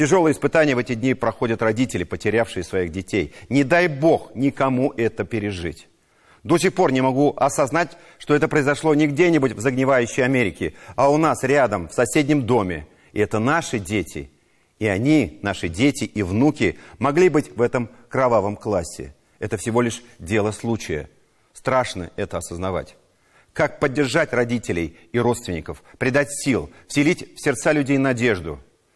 Тяжелые испытания в эти дни проходят родители, потерявшие своих детей. Не дай бог никому это пережить. До сих пор не могу осознать, что это произошло не где-нибудь в загнивающей Америке, а у нас рядом, в соседнем доме. И это наши дети. И они, наши дети и внуки, могли быть в этом кровавом классе. Это всего лишь дело случая. Страшно это осознавать. Как поддержать родителей и родственников, придать сил, вселить в сердца людей надежду –